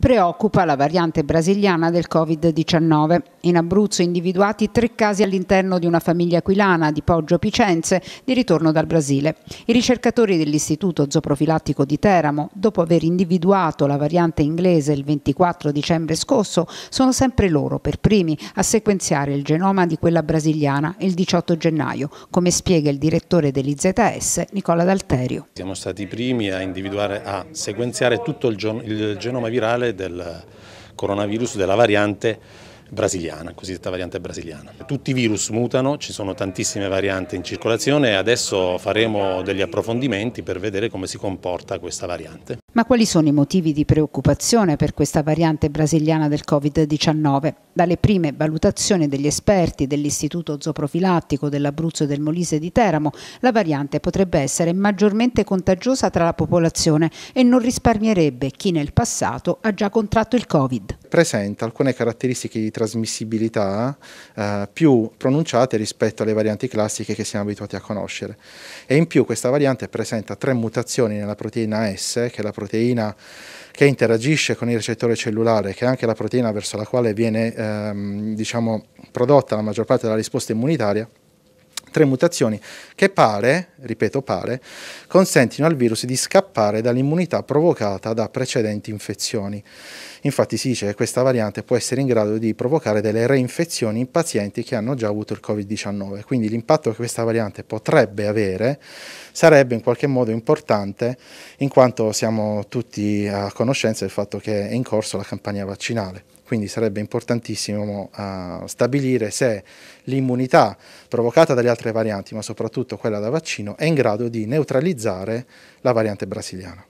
Preoccupa la variante brasiliana del Covid-19. In Abruzzo individuati tre casi all'interno di una famiglia aquilana di Poggio Picenze di ritorno dal Brasile. I ricercatori dell'Istituto Zooprofilattico di Teramo, dopo aver individuato la variante inglese il 24 dicembre scorso, sono sempre loro per primi a sequenziare il genoma di quella brasiliana il 18 gennaio, come spiega il direttore dell'IZS Nicola D'Alterio. Siamo stati i primi a, individuare, a sequenziare tutto il, il genoma virale del coronavirus della variante brasiliana, cosiddetta variante brasiliana. Tutti i virus mutano, ci sono tantissime varianti in circolazione e adesso faremo degli approfondimenti per vedere come si comporta questa variante. Ma quali sono i motivi di preoccupazione per questa variante brasiliana del Covid-19? Dalle prime valutazioni degli esperti dell'Istituto Zooprofilattico dell'Abruzzo e del Molise di Teramo, la variante potrebbe essere maggiormente contagiosa tra la popolazione e non risparmierebbe chi nel passato ha già contratto il Covid. Presenta alcune caratteristiche di trasmissibilità eh, più pronunciate rispetto alle varianti classiche che siamo abituati a conoscere. E in più questa variante presenta tre mutazioni nella proteina S, che è la proteina proteina che interagisce con il recettore cellulare, che è anche la proteina verso la quale viene ehm, diciamo, prodotta la maggior parte della risposta immunitaria, Tre mutazioni che pare, ripeto pare, consentino al virus di scappare dall'immunità provocata da precedenti infezioni. Infatti si dice che questa variante può essere in grado di provocare delle reinfezioni in pazienti che hanno già avuto il Covid-19, quindi l'impatto che questa variante potrebbe avere sarebbe in qualche modo importante in quanto siamo tutti a conoscenza del fatto che è in corso la campagna vaccinale quindi sarebbe importantissimo uh, stabilire se l'immunità provocata dagli altri altre varianti, ma soprattutto quella da vaccino, è in grado di neutralizzare la variante brasiliana.